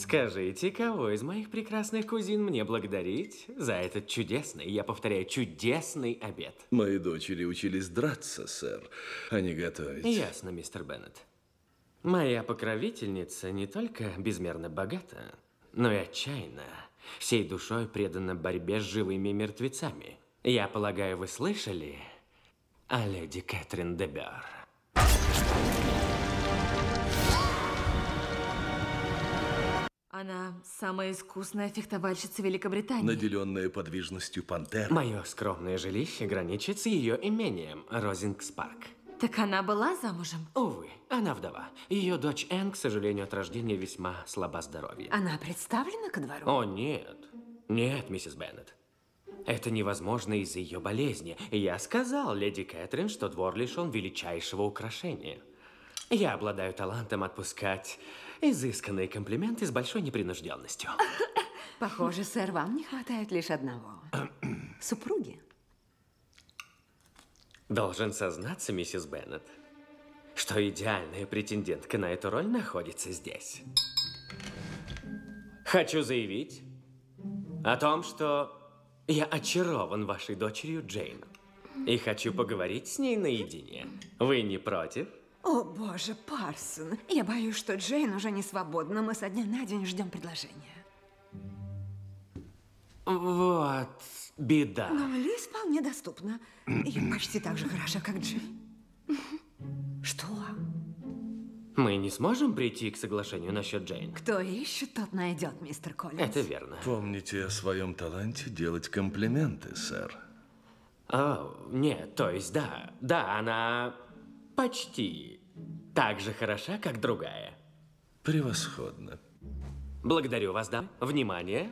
Скажите, кого из моих прекрасных кузин мне благодарить за этот чудесный, я повторяю, чудесный обед? Мои дочери учились драться, сэр, а не готовить. Ясно, мистер Беннет. Моя покровительница не только безмерно богата, но и отчаянна всей душой предана борьбе с живыми мертвецами. Я полагаю, вы слышали о леди Кэтрин де Бёрр? Она самая искусная фехтовальщица Великобритании. Наделенная подвижностью пантеры. Мое скромное жилище граничит с ее имением Розингс Парк. Так она была замужем? Увы, она вдова. Ее дочь Энн, к сожалению, от рождения весьма слаба здоровье. Она представлена ко двору? О, нет. Нет, миссис Беннет. Это невозможно из-за ее болезни. Я сказал леди Кэтрин, что двор лишен величайшего украшения. Я обладаю талантом отпускать изысканные комплименты с большой непринужденностью. Похоже, сэр, вам не хватает лишь одного. Супруги. Должен сознаться, миссис Беннет, что идеальная претендентка на эту роль находится здесь. Хочу заявить о том, что я очарован вашей дочерью Джейн. И хочу поговорить с ней наедине. Вы не против? О боже, Парсон, я боюсь, что Джейн уже не свободна. Мы со дня на день ждем предложения. Вот беда. Но Лиз вполне доступна. Я почти так же хороша, как Джейн. Что? Мы не сможем прийти к соглашению насчет Джейн. Кто ищет, тот найдет, мистер Коллинз. Это верно. Помните о своем таланте делать комплименты, сэр. О, нет, то есть да. Да, она Почти так же хороша, как другая. Превосходно. Благодарю вас, да. Внимание.